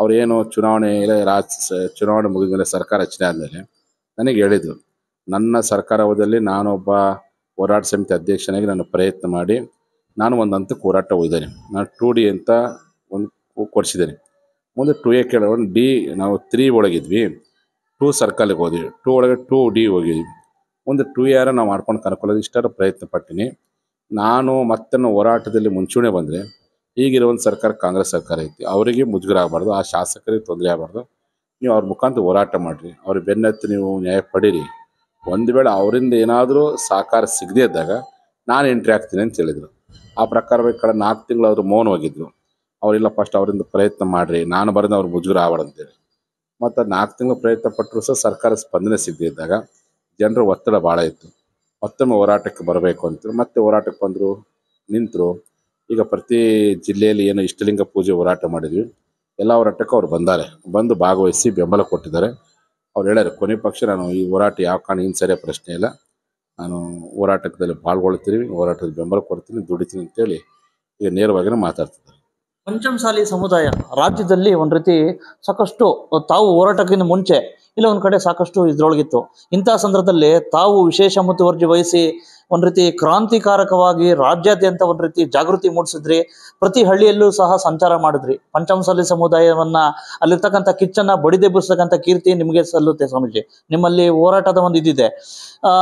ಅವರೇನು ಚುನಾವಣೆ ಇಲ್ಲ ರಾಜ್ ಚುನಾವಣೆ ಮುಗಿದ ಮೇಲೆ ಸರ್ಕಾರ ರಚನೆ ಆದಮೇಲೆ ನನಗೆ ಹೇಳಿದರು ನನ್ನ ಸರ್ಕಾರದಲ್ಲಿ ನಾನೊಬ್ಬ ಹೋರಾಟ ಸಮಿತಿ ಅಧ್ಯಕ್ಷನಾಗಿ ನಾನು ಪ್ರಯತ್ನ ಮಾಡಿ ನಾನು ಒಂದು ಹಂತಕ್ಕೆ ಹೋರಾಟ ಹೋಗಿದ್ದೇನೆ ನಾನು ಟು ಡಿ ಅಂತ ಒಂದು ಕೊಡಿಸಿದ್ದೇನೆ ಮುಂದೆ ಟು ಎ ಒಂದು ಡಿ ನಾವು ತ್ರೀ ಒಳಗಿದ್ವಿ ಟೂ ಸರ್ಕಲ್ಗೆ ಹೋದ್ವಿ ಟೂ ಒಳಗೆ ಟೂ ಡಿ ಹೋಗಿದ್ವಿ ಒಂದು ಟು ಆರ ನಾವು ಮಾಡ್ಕೊಂಡು ಕರ್ಕೊಳ್ಳೋದು ಇಷ್ಟರ ಪ್ರಯತ್ನ ಪಟ್ಟಿನಿ ನಾನು ಮತ್ತೆ ಹೋರಾಟದಲ್ಲಿ ಮುಂಚೂಣಿ ಬಂದರೆ ಈಗಿರೋ ಒಂದು ಸರ್ಕಾರ ಕಾಂಗ್ರೆಸ್ ಸರ್ಕಾರ ಐತಿ ಅವರಿಗೆ ಮುಜುಗರ ಆಗಬಾರ್ದು ಆ ಶಾಸಕರಿಗೆ ತೊಂದರೆ ಆಗಬಾರ್ದು ನೀವು ಅವ್ರ ಮುಖಾಂತರ ಹೋರಾಟ ಮಾಡಿರಿ ಅವ್ರ ಬೆನ್ನತ್ತಿ ನೀವು ನ್ಯಾಯ ಪಡೀರಿ ಒಂದು ವೇಳೆ ಅವರಿಂದ ಏನಾದರೂ ಸಹಕಾರ ಸಿಗದೇ ಇದ್ದಾಗ ನಾನು ಎಂಟ್ರಿ ಆಗ್ತೀನಿ ಅಂತ ಹೇಳಿದರು ಆ ಪ್ರಕಾರವಾಗಿ ಕಳೆದ ನಾಲ್ಕು ತಿಂಗಳು ಅವರು ಮೌನವಾಗಿದ್ದರು ಅವರಿಲ್ಲ ಫಸ್ಟ್ ಅವರಿಂದ ಪ್ರಯತ್ನ ಮಾಡಿರಿ ನಾನು ಬರೋದು ಅವ್ರು ಮುಜುಗರ ಆವಡ ಅಂತೇಳಿ ಮತ್ತು ನಾಲ್ಕು ತಿಂಗಳು ಪ್ರಯತ್ನ ಪಟ್ಟರು ಸಹ ಸರ್ಕಾರ ಸ್ಪಂದನೆ ಸಿಗದೇ ಇದ್ದಾಗ ಜನರು ಒತ್ತಡ ಭಾಳ ಇತ್ತು ಮತ್ತೊಮ್ಮೆ ಹೋರಾಟಕ್ಕೆ ಬರಬೇಕು ಅಂತೇಳಿ ಮತ್ತೆ ಹೋರಾಟಕ್ಕೆ ಬಂದರು ನಿಂತರು ಈಗ ಪ್ರತಿ ಜಿಲ್ಲೆಯಲ್ಲಿ ಏನು ಇಷ್ಟಲಿಂಗ ಪೂಜೆ ಹೋರಾಟ ಮಾಡಿದ್ವಿ ಎಲ್ಲ ಹೋರಾಟಕ್ಕೂ ಅವ್ರು ಬಂದಾರೆ ಬಂದು ಭಾಗವಹಿಸಿ ಬೆಂಬಲ ಕೊಟ್ಟಿದ್ದಾರೆ ಅವ್ರು ಹೇಳ್ಯಾರ ಕೊನೆ ಪಕ್ಷ ನಾನು ಈ ಹೋರಾಟ ಯಾವ ಕಾರಣ ಏನು ಸರಿಯ ಪ್ರಶ್ನೆ ಇಲ್ಲ ನಾನು ಹೋರಾಟದಲ್ಲಿ ಪಾಲ್ಗೊಳ್ತೀನಿ ಹೋರಾಟದ ಬೆಂಬಲ ಕೊಡ್ತೀನಿ ದುಡಿತೀನಿ ಅಂತೇಳಿ ಈಗ ನೇರವಾಗಿನ ಮಾತಾಡ್ತಿದ್ದಾರೆ ಪಂಚಮಸಾಲಿ ಸಮುದಾಯ ರಾಜ್ಯದಲ್ಲಿ ಒಂದು ರೀತಿ ಸಾಕಷ್ಟು ತಾವು ಹೋರಾಟಕ್ಕಿಂತ ಮುಂಚೆ ಇಲ್ಲ ಒಂದು ಕಡೆ ಸಾಕಷ್ಟು ಇದ್ರೊಳಗಿತ್ತು ಇಂಥ ಸಂದರ್ಭದಲ್ಲಿ ತಾವು ವಿಶೇಷ ಮುತುವರ್ಜಿ ವಹಿಸಿ ಒಂದ್ ರೀತಿ ಕ್ರಾಂತಿಕಾರಕವಾಗಿ ರಾಜ್ಯಾದ್ಯಂತ ಒಂದ್ ರೀತಿ ಜಾಗೃತಿ ಮೂಡಿಸಿದ್ರಿ ಪ್ರತಿ ಹಳ್ಳಿಯಲ್ಲೂ ಸಹ ಸಂಚಾರ ಮಾಡಿದ್ರಿ ಪಂಚಮಸಾಲಿ ಸಮುದಾಯವನ್ನ ಅಲ್ಲಿರ್ತಕ್ಕಂಥ ಕಿಚ್ಚನ್ನ ಬಡಿದೆಬ್ಬಿಸ್ತಕ್ಕಂಥ ಕೀರ್ತಿ ನಿಮಗೆ ಸಲ್ಲುತ್ತೆ ಸ್ವಾಮೀಜಿ ನಿಮ್ಮಲ್ಲಿ ಹೋರಾಟದ ಒಂದು ಇದಿದೆ ಆ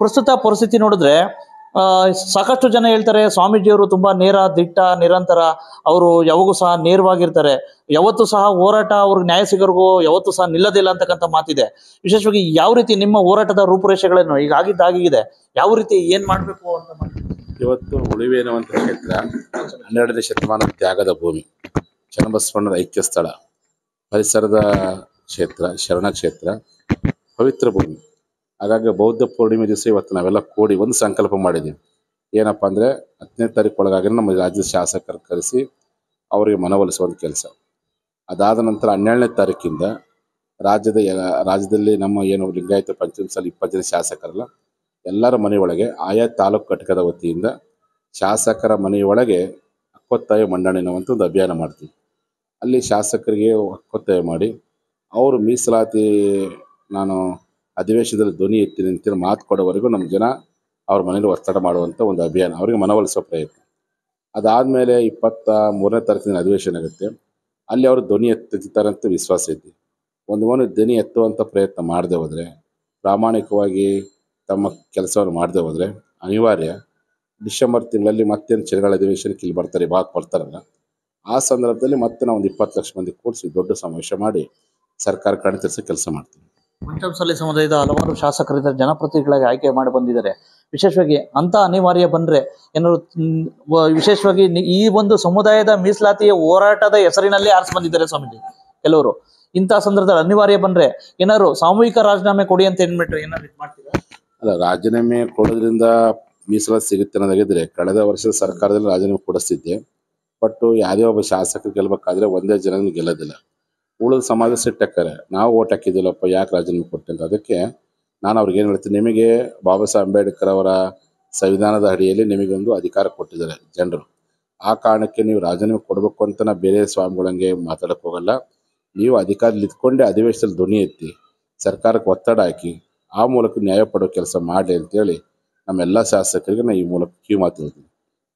ಪ್ರಸ್ತುತ ಪರಿಸ್ಥಿತಿ ನೋಡಿದ್ರೆ ಸಾಕಷ್ಟು ಜನ ಹೇಳ್ತಾರೆ ಸ್ವಾಮೀಜಿಯವರು ತುಂಬಾ ನೇರ ದಿಟ್ಟ ನಿರಂತರ ಅವರು ಯಾವಾಗೂ ಸಹ ನೇರವಾಗಿರ್ತಾರೆ ಯಾವತ್ತು ಸಹ ಹೋರಾಟ ಅವ್ರಿಗೆ ನ್ಯಾಯ ಸಿಗೋರ್ಗೂ ಯಾವತ್ತು ಸಹ ನಿಲ್ಲದಿಲ್ಲ ಅಂತಕ್ಕಂಥ ಮಾತಿದೆ ವಿಶೇಷವಾಗಿ ಯಾವ ರೀತಿ ನಿಮ್ಮ ಹೋರಾಟದ ರೂಪುರೇಷೆಗಳೇನು ಈಗ ಆಗಿದ್ದಾಗಿದೆ ಯಾವ ರೀತಿ ಏನ್ ಮಾಡಬೇಕು ಅಂತ ಇವತ್ತು ಅಂತ ಕ್ಷೇತ್ರ ಹನ್ನೆರಡನೇ ಶತಮಾನ ತ್ಯಾಗದ ಭೂಮಿ ಚನ್ನಬಸವಣ್ಣದ ಐಕ್ಯ ಸ್ಥಳ ಪರಿಸರದ ಕ್ಷೇತ್ರ ಶರಣ ಕ್ಷೇತ್ರ ಪವಿತ್ರ ಭೂಮಿ ಹಾಗಾಗಿ ಬೌದ್ಧ ಪೂರ್ಣಿಮೆ ದಿವಸ ಇವತ್ತು ನಾವೆಲ್ಲ ಕೂಡಿ ಒಂದು ಸಂಕಲ್ಪ ಮಾಡಿದ್ದೀವಿ ಏನಪ್ಪ ಅಂದರೆ ಹತ್ತನೇ ತಾರೀಕು ಒಳಗಾಗಿ ನಮ್ಮ ರಾಜ್ಯದ ಶಾಸಕರು ಕರೆಸಿ ಅವರಿಗೆ ಮನವೊಲಿಸುವಂಥ ಕೆಲಸ ಅದಾದ ನಂತರ ಹನ್ನೆರಡನೇ ತಾರೀಕಿಂದ ರಾಜ್ಯದ ರಾಜ್ಯದಲ್ಲಿ ನಮ್ಮ ಏನು ಲಿಂಗಾಯತ ಪಂಚಮಸಾಲಿ ಇಪ್ಪತ್ತು ಜನ ಶಾಸಕರಲ್ಲ ಎಲ್ಲರ ಮನೆಯೊಳಗೆ ಆಯಾ ತಾಲೂಕು ಘಟಕದ ವತಿಯಿಂದ ಶಾಸಕರ ಮನೆಯೊಳಗೆ ಹಕ್ಕೊತ್ತಾಯ ಮಂಡನೆ ಅನ್ನುವಂಥ ಒಂದು ಅಭಿಯಾನ ಮಾಡ್ತೀವಿ ಅಲ್ಲಿ ಶಾಸಕರಿಗೆ ಅಕ್ಕೊತ್ತಾಯ ಮಾಡಿ ಅವರು ಮೀಸಲಾತಿ ನಾನು ಅಧಿವೇಶನದಲ್ಲಿ ಧ್ವನಿ ಎತ್ತಿ ನಿಂತಿರೋ ಮಾತು ಕೊಡೋವರೆಗೂ ನಮ್ಮ ಜನ ಅವ್ರ ಮನೇಲಿ ಒತ್ತಡ ಮಾಡುವಂಥ ಒಂದು ಅಭಿಯಾನ ಅವರಿಗೆ ಮನವೊಲಿಸೋ ಪ್ರಯತ್ನ ಅದಾದಮೇಲೆ ಇಪ್ಪತ್ತ ಮೂರನೇ ತಾರೀಕಿನ ಅಧಿವೇಶನ ಆಗುತ್ತೆ ಅಲ್ಲಿ ಅವರು ಧ್ವನಿ ಎತ್ತಿದ್ದಾರೆ ಅಂತ ವಿಶ್ವಾಸ ಇದ್ದೆ ಒಂದು ಮನೆ ಧ್ವನಿ ಎತ್ತುವಂಥ ಪ್ರಯತ್ನ ಮಾಡದೆ ಹೋದರೆ ಪ್ರಾಮಾಣಿಕವಾಗಿ ತಮ್ಮ ಕೆಲಸವನ್ನು ಮಾಡದೆ ಹೋದರೆ ಅನಿವಾರ್ಯ ಡಿಸೆಂಬರ್ ತಿಂಗಳಲ್ಲಿ ಮತ್ತೇನು ಚಳಿಗಾಲ ಅಧಿವೇಶನಕ್ಕೆ ಇಲ್ಲಿ ಬರ್ತಾರೆ ಭಾಗ ಬರ್ತಾರಲ್ಲ ಆ ಸಂದರ್ಭದಲ್ಲಿ ಮತ್ತೆ ನಾವು ಒಂದು ಇಪ್ಪತ್ತು ಲಕ್ಷ ಮಂದಿ ಕೂಡಿಸಿ ದೊಡ್ಡ ಸಮಾವೇಶ ಮಾಡಿ ಸರ್ಕಾರ ತರಿಸೋ ಕೆಲಸ ಮಾಡ್ತೀವಿ ಸಲ್ಲಿ ಸಮುದಾಯದ ಹಲವಾರು ಶಾಸಕರಿದ್ದಾರೆ ಜನಪ್ರತಿನಿಧಿಗಳಾಗಿ ಆಯ್ಕೆ ಮಾಡಿ ಬಂದಿದ್ದಾರೆ ವಿಶೇಷವಾಗಿ ಅಂತ ಅನಿವಾರ್ಯ ಬಂದ್ರೆ ಏನಾದ್ರು ವಿಶೇಷವಾಗಿ ಈ ಒಂದು ಸಮುದಾಯದ ಮೀಸಲಾತಿಯ ಹೋರಾಟದ ಹೆಸರಿನಲ್ಲಿ ಆರಿಸಿ ಬಂದಿದ್ದಾರೆ ಸ್ವಾಮೀಜಿ ಕೆಲವರು ಇಂತಹ ಸಂದರ್ಭದಲ್ಲಿ ಅನಿವಾರ್ಯ ಬಂದ್ರೆ ಏನಾದ್ರು ಸಾಮೂಹಿಕ ರಾಜೀನಾಮೆ ಕೊಡಿ ಅಂತ ಏನ್ಬಿಟ್ರೆ ಏನಾದ್ರು ಮಾಡ್ತೀರಾ ಅಲ್ಲ ರಾಜೀನಾಮೆ ಕೊಡೋದ್ರಿಂದ ಮೀಸಲಾತಿ ಸಿಗುತ್ತೆ ಅನ್ನೋದಾಗಿದ್ರೆ ಕಳೆದ ವರ್ಷದ ಸರ್ಕಾರದಲ್ಲಿ ರಾಜೀನಾಮೆ ಕೊಡಿಸ್ತಿದ್ದೆ ಬಟ್ ಯಾವುದೇ ಒಬ್ಬ ಶಾಸಕರು ಗೆಲ್ಲಬೇಕಾದ್ರೆ ಒಂದೇ ಜನ ಗೆಲ್ಲೋದಿಲ್ಲ ಉಳಿದ ಸಮಾಜ ಸಿಟ್ಟಕ್ಕಾರೆ ನಾವು ಓಟ್ ಹಾಕಿದ್ದಿಲ್ಲಪ್ಪ ಯಾಕೆ ರಾಜೀನಾಮೆ ಕೊಟ್ಟೆ ಅಂತ ಅದಕ್ಕೆ ನಾನು ಅವ್ರಿಗೆ ಏನು ಹೇಳ್ತೀನಿ ನಿಮಗೆ ಬಾಬಾ ಸಾಹೇಬ್ ಅಂಬೇಡ್ಕರ್ ಅವರ ಸಂವಿಧಾನದ ಅಡಿಯಲ್ಲಿ ನಿಮಗೊಂದು ಅಧಿಕಾರ ಕೊಟ್ಟಿದ್ದಾರೆ ಜನರು ಆ ಕಾರಣಕ್ಕೆ ನೀವು ರಾಜೀನಾಮೆ ಕೊಡಬೇಕು ಅಂತ ನಾ ಬೇರೆ ಸ್ವಾಮಿಗಳಂಗೆ ಮಾತಾಡೋಕೆ ಹೋಗಲ್ಲ ನೀವು ಅಧಿಕಾರದಲ್ಲಿ ಇದ್ಕೊಂಡೇ ಅಧಿವೇಶನದಲ್ಲಿ ಧ್ವನಿ ಎತ್ತಿ ಸರ್ಕಾರಕ್ಕೆ ಒತ್ತಡ ಹಾಕಿ ಆ ಮೂಲಕ ನ್ಯಾಯ ಪಡೋ ಕೆಲಸ ಮಾಡಲಿ ಅಂತೇಳಿ ನಮ್ಮೆಲ್ಲ ಶಾಸಕರಿಗೆ ನಾನು ಈ ಮೂಲಕ ಕಿವಿ ಮಾತು ಹೇಳ್ತೀನಿ